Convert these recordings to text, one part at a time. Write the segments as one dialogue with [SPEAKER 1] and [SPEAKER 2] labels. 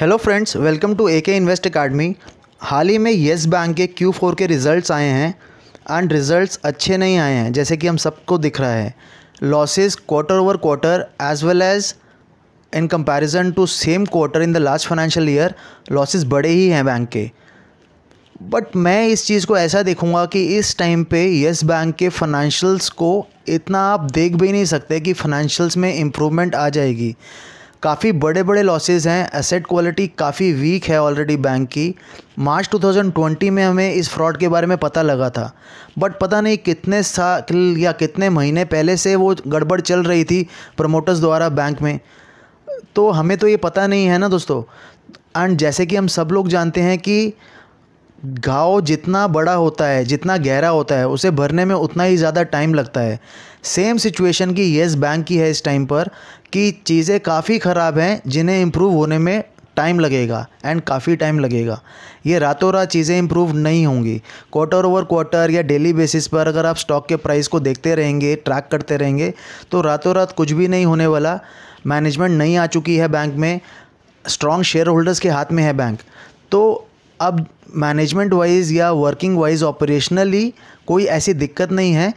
[SPEAKER 1] hello friends welcome to A K Invest Academy हाल ही में येस बैंक के क्यू फोर के रिज़ल्ट्स आए हैं एंड रिज़ल्ट्स अच्छे नहीं आए हैं जैसे कि हम सबको दिख रहा है losses quarter over quarter as well as in comparison to same quarter in the last financial year losses बड़े ही हैं बैंक के बट मैं इस चीज़ को ऐसा देखूंगा कि इस टाइम पे यस बैंक के फाइनेंशियल्स को इतना आप देख भी नहीं सकते कि फाइनेंशियल्स में इम्प्रूवमेंट आ जाएगी काफ़ी बड़े बड़े लॉसेज हैं एसेट क्वालिटी काफ़ी वीक है ऑलरेडी बैंक की मार्च 2020 में हमें इस फ्रॉड के बारे में पता लगा था बट पता नहीं कितने साल या कितने महीने पहले से वो गड़बड़ चल रही थी प्रमोटर्स द्वारा बैंक में तो हमें तो ये पता नहीं है ना दोस्तों एंड जैसे कि हम सब लोग जानते हैं कि घाव जितना बड़ा होता है जितना गहरा होता है उसे भरने में उतना ही ज़्यादा टाइम लगता है सेम सिचुएशन की येस बैंक की है इस टाइम पर कि चीज़ें काफ़ी ख़राब हैं जिन्हें इम्प्रूव होने में टाइम लगेगा एंड काफ़ी टाइम लगेगा ये रातों रात चीज़ें इम्प्रूव नहीं होंगी क्वार्टर ओवर क्वार्टर या डेली बेसिस पर अगर आप स्टॉक के प्राइस को देखते रहेंगे ट्रैक करते रहेंगे तो रातों रात कुछ भी नहीं होने वाला मैनेजमेंट नहीं आ चुकी है बैंक में स्ट्रॉन्ग शेयर होल्डर्स के हाथ में है बैंक तो अब मैनेजमेंट वाइज या वर्किंग वाइज ऑपरेशनली कोई ऐसी दिक्कत नहीं है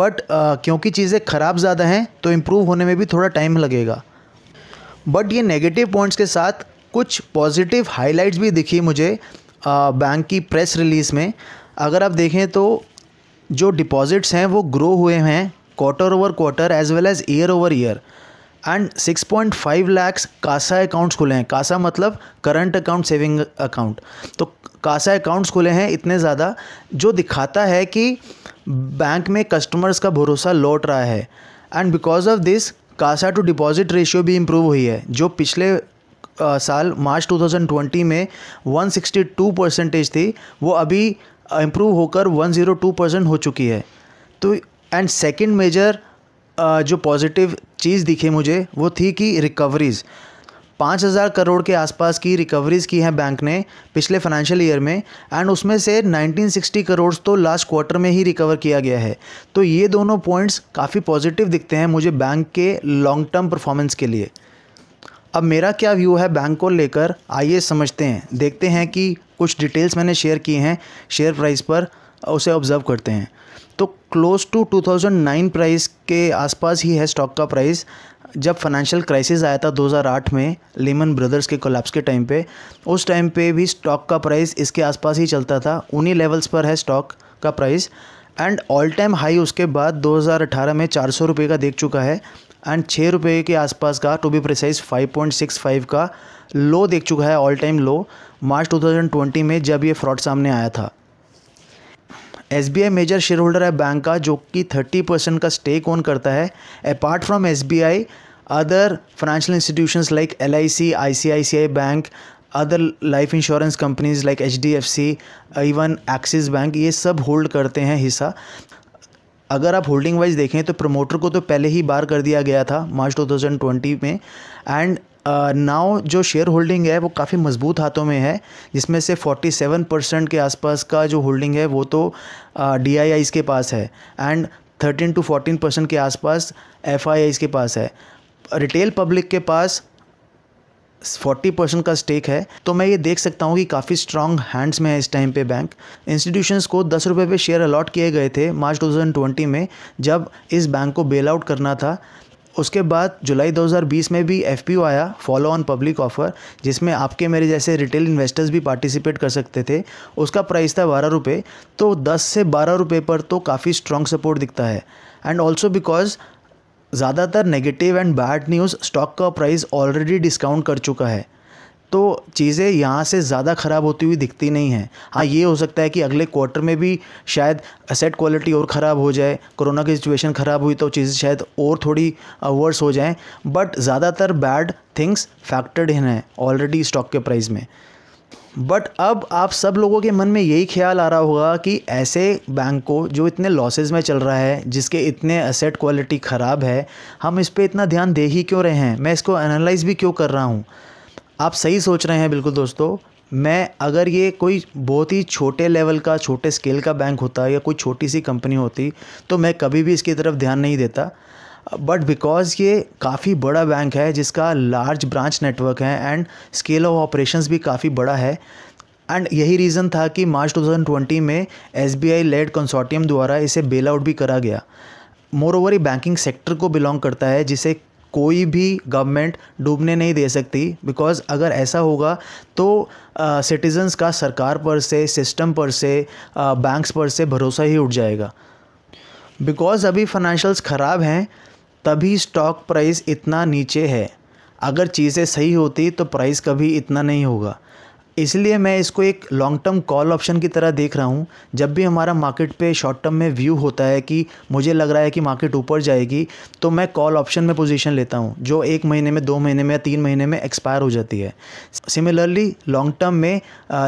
[SPEAKER 1] बट क्योंकि चीज़ें ख़राब ज़्यादा हैं तो इम्प्रूव होने में भी थोड़ा टाइम लगेगा बट ये नेगेटिव पॉइंट्स के साथ कुछ पॉजिटिव हाइलाइट्स भी दिखी मुझे बैंक की प्रेस रिलीज़ में अगर आप देखें तो जो डिपॉजिट्स हैं वो ग्रो हुए हैं quarter over quarter as well as year over year and 6.5 lakh CASA accounts खुले हैं कासा मतलब करंट अकाउंट सेविंग अकाउंट तो कासा अकाउंट्स खुले हैं इतने ज़्यादा जो दिखाता है कि बैंक में कस्टमर्स का भरोसा लौट रहा है and because of this CASA to deposit ratio भी इम्प्रूव हुई है जो पिछले आ, साल मार्च 2020 में 162 परसेंटेज थी वो अभी इम्प्रूव होकर 102 परसेंट हो चुकी है तो एंड सेकेंड मेजर जो पॉजिटिव चीज़ दिखी मुझे वो थी कि रिकवरीज़ पाँच हज़ार करोड़ के आसपास की रिकवरीज़ की हैं बैंक ने पिछले फाइनेंशियल ईयर में एंड उसमें से 1960 करोड़ तो लास्ट क्वार्टर में ही रिकवर किया गया है तो ये दोनों पॉइंट्स काफ़ी पॉजिटिव दिखते हैं मुझे बैंक के लॉन्ग टर्म परफॉर्मेंस के लिए अब मेरा क्या व्यू है बैंक को लेकर आइए समझते हैं देखते हैं कि कुछ डिटेल्स मैंने शेयर किए हैं शेयर प्राइस पर उसे ऑब्ज़र्व करते हैं तो क्लोज़ टू 2009 प्राइस के आसपास ही है स्टॉक का प्राइस जब फाइनेंशियल क्राइसिस आया था 2008 में लेमन ब्रदर्स के कोलैप्स के टाइम पे उस टाइम पे भी स्टॉक का प्राइस इसके आसपास ही चलता था उन्हीं लेवल्स पर है स्टॉक का price and all time high उसके बाद 2018 में चार सौ का देख चुका है एंड छः रुपये के आसपास का टू बी प्रिसाइज 5.65 का लो देख चुका है ऑल टाइम लो मार्च 2020 में जब ये फ्रॉड सामने आया था एस मेजर शेयर होल्डर है बैंक का जो कि 30 परसेंट का स्टेक ओन करता है apart from S C I C I C I Bank other life insurance companies like H D F C even Axis Bank ये सब होल्ड करते हैं हिस्सा अगर आप होल्डिंग वाइज देखें तो प्रमोटर को तो पहले ही बार कर दिया गया था मार्च 2020 में एंड नाव जो शेयर होल्डिंग है वो काफ़ी मजबूत हाथों में है जिसमें से 47 परसेंट के आसपास का जो होल्डिंग है वो तो डी आई के पास है एंड 13 टू 14 परसेंट के आसपास एफ के पास है रिटेल पब्लिक के पास 40 परसेंट का स्टेक है तो मैं ये देख सकता हूँ कि काफ़ी स्ट्रॉन्ग हैंड्स में है इस टाइम पे बैंक इंस्टीट्यूशंस को दस रुपये पे शेयर अलॉट किए गए थे मार्च 2020 में जब इस बैंक को बेल आउट करना था उसके बाद जुलाई 2020 में भी एफ आया फॉलो ऑन पब्लिक ऑफर जिसमें आपके मेरे जैसे रिटेल इन्वेस्टर्स भी पार्टिसिपेट कर सकते थे उसका प्राइस था बारह रुपये तो दस से बारह रुपये पर तो काफ़ी स्ट्रॉन्ग सपोर्ट दिखता है एंड ऑल्सो बिकॉज ज़्यादातर negative and bad news stock का प्राइस ऑलरेडी डिस्काउंट कर चुका है तो चीज़ें यहाँ से ज़्यादा ख़राब होती हुई दिखती नहीं हैं हाँ ये हो सकता है कि अगले क्वार्टर में भी शायद असेट क्वालिटी और ख़राब हो जाए कोरोना की सिचुएशन ख़राब हुई तो चीज़ें शायद और थोड़ी वर्स हो जाएँ बट ज़्यादातर बैड थिंग्स फैक्टर्ड इन हैं ऑलरेडी स्टॉक के प्राइस में बट अब आप सब लोगों के मन में यही ख्याल आ रहा होगा कि ऐसे बैंक को जो इतने लॉसेज में चल रहा है जिसके इतने असेट क्वालिटी ख़राब है हम इस पर इतना ध्यान दे ही क्यों रहे हैं मैं इसको एनालाइज भी क्यों कर रहा हूँ आप सही सोच रहे हैं बिल्कुल दोस्तों मैं अगर ये कोई बहुत ही छोटे लेवल का छोटे स्केल का बैंक होता या कोई छोटी सी कंपनी होती तो मैं कभी भी इसकी तरफ ध्यान नहीं देता बट बिकॉज़ ये काफ़ी बड़ा बैंक है जिसका लार्ज ब्रांच नेटवर्क है एंड स्केल ऑफ ऑपरेशंस भी काफ़ी बड़ा है एंड यही रीज़न था कि मार्च 2020 में S B I led consortium द्वारा इसे बेल आउट भी करा गया मोर ओवर ये बैंकिंग सेक्टर को बिलोंग करता है जिसे कोई भी गवर्नमेंट डूबने नहीं दे सकती बिकॉज़ अगर ऐसा होगा तो सिटीज़न्स का सरकार पर से सिस्टम पर से बैंक्स पर से भरोसा ही उठ जाएगा बिकॉज़ अभी फाइनेंशियल्स ख़राब हैं तभी स्टॉक प्राइस इतना नीचे है अगर चीज़ें सही होती तो प्राइस कभी इतना नहीं होगा इसलिए मैं इसको एक लॉन्ग टर्म कॉल ऑप्शन की तरह देख रहा हूँ जब भी हमारा मार्केट पे शॉर्ट टर्म में व्यू होता है कि मुझे लग रहा है कि मार्केट ऊपर जाएगी तो मैं कॉल ऑप्शन में पोजीशन लेता हूँ जो एक महीने में दो महीने में या तीन महीने में एक्सपायर हो जाती है सिमिलरली लॉन्ग टर्म में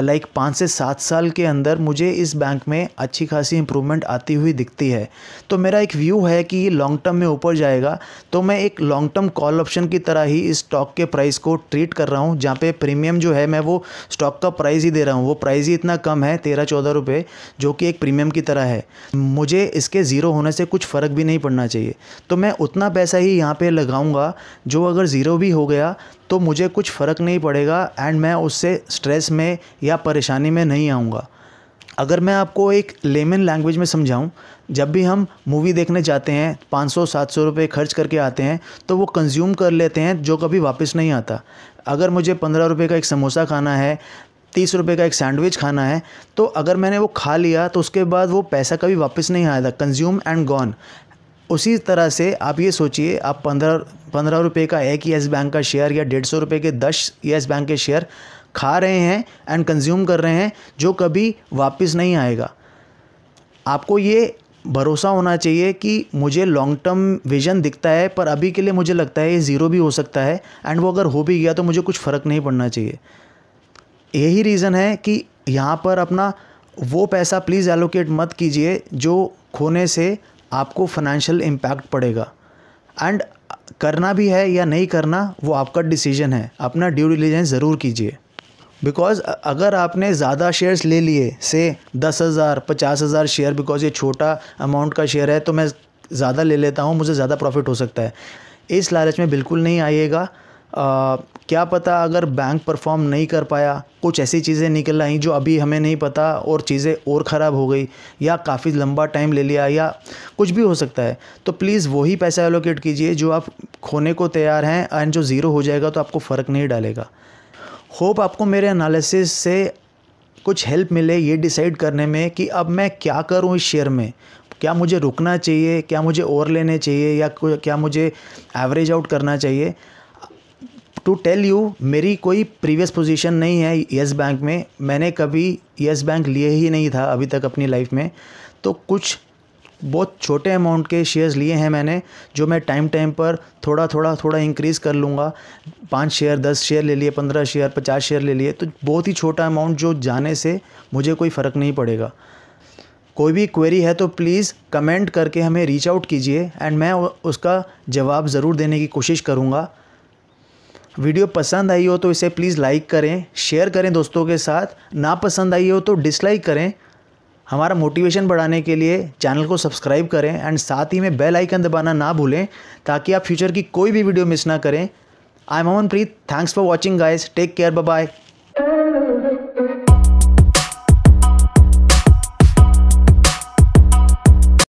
[SPEAKER 1] लाइक पाँच से सात साल के अंदर मुझे इस बैंक में अच्छी खासी इंप्रूवमेंट आती हुई दिखती है तो मेरा एक व्यू है कि लॉन्ग टर्म में ऊपर जाएगा तो मैं एक लॉन्ग टर्म कॉल ऑप्शन की तरह ही इस स्टॉक के प्राइस को ट्रीट कर रहा हूँ जहाँ पे प्रीमियम जो है मैं वो स्टॉक का प्राइस ही दे रहा हूँ वो प्राइस ही इतना कम है तेरह चौदह रुपये जो कि एक प्रीमियम की तरह है मुझे इसके ज़ीरो होने से कुछ फ़र्क भी नहीं पड़ना चाहिए तो मैं उतना पैसा ही यहाँ पर लगाऊँगा जो अगर ज़ीरो भी हो गया तो मुझे कुछ फ़र्क नहीं पड़ेगा एंड मैं उससे स्ट्रेस में या परेशानी में नहीं आऊँगा अगर मैं आपको एक लेमन लैंग्वेज में समझाऊं जब भी हम मूवी देखने जाते हैं 500-700 रुपए खर्च करके आते हैं तो वो कंज्यूम कर लेते हैं जो कभी वापस नहीं आता अगर मुझे पंद्रह रुपए का एक समोसा खाना है तीस रुपये का एक सैंडविच खाना है तो अगर मैंने वो खा लिया तो उसके बाद वो पैसा कभी वापस नहीं आया था कंज्यूम एंड गॉन उसी तरह से आप ये सोचिए आप पंद्रह पंद्रह रुपये का एक येस बैंक का शेयर या डेढ़ सौ रुपये के दस येस बैंक के शेयर खा रहे हैं एंड कंज्यूम कर रहे हैं जो कभी वापस नहीं आएगा आपको ये भरोसा होना चाहिए कि मुझे लॉन्ग टर्म विजन दिखता है पर अभी के लिए मुझे लगता है ये ज़ीरो भी हो सकता है एंड वो अगर हो भी गया तो मुझे कुछ फ़र्क नहीं पड़ना चाहिए यही रीज़न है कि यहाँ पर अपना वो पैसा प्लीज़ एलोकेट मत कीजिए जो खोने से आपको फाइनेंशियल इम्पैक्ट पड़ेगा एंड करना भी है या नहीं करना वो आपका डिसीजन है अपना ड्यू डिलीजेंस ज़रूर कीजिए बिकॉज़ अगर आपने ज़्यादा शेयर्स ले लिए से दस हज़ार पचास हज़ार शेयर बिकॉज़ ये छोटा अमाउंट का शेयर है तो मैं ज़्यादा ले लेता हूँ मुझे ज़्यादा प्रॉफिट हो सकता है इस लालच में बिल्कुल नहीं आइएगा क्या पता अगर बैंक परफॉर्म नहीं कर पाया कुछ ऐसी चीज़ें निकल आई जो अभी हमें नहीं पता और चीज़ें और ख़राब हो गई या काफ़ी लंबा टाइम ले लिया या कुछ भी हो सकता है तो प्लीज़ वही पैसा एलोकेट कीजिए जो आप खोने को तैयार हैं एंड जो ज़ीरो हो जाएगा तो आपको फ़र्क नहीं डालेगा होप आपको मेरे एनालिसिस से कुछ हेल्प मिले ये डिसाइड करने में कि अब मैं क्या करूं इस शेयर में क्या मुझे रुकना चाहिए क्या मुझे ओवर लेने चाहिए या क्या मुझे एवरेज आउट करना चाहिए टू टेल यू मेरी कोई प्रीवियस पोजीशन नहीं है येस बैंक में मैंने कभी येस बैंक लिए ही नहीं था अभी तक अपनी लाइफ में तो कुछ बहुत छोटे अमाउंट के शेयर्स लिए हैं मैंने जो मैं टाइम टाइम पर थोड़ा थोड़ा थोड़ा इंक्रीज़ कर लूँगा पाँच शेयर दस शेयर ले लिए पंद्रह शेयर पचास शेयर ले लिए तो बहुत ही छोटा अमाउंट जो जाने से मुझे कोई फ़र्क नहीं पड़ेगा कोई भी क्वेरी है तो प्लीज़ कमेंट करके हमें रीच आउट कीजिए एंड मैं उसका जवाब ज़रूर देने की कोशिश करूँगा वीडियो पसंद आई हो तो इसे प्लीज़ लाइक करें शेयर करें दोस्तों के साथ ना पसंद आई हो तो डिसलाइक करें हमारा मोटिवेशन बढ़ाने के लिए चैनल को सब्सक्राइब करें एंड साथ ही में बेल आइकन दबाना ना भूलें ताकि आप फ्यूचर की कोई भी वीडियो मिस ना करें I am Amanpreet thanks for watching guys take care bye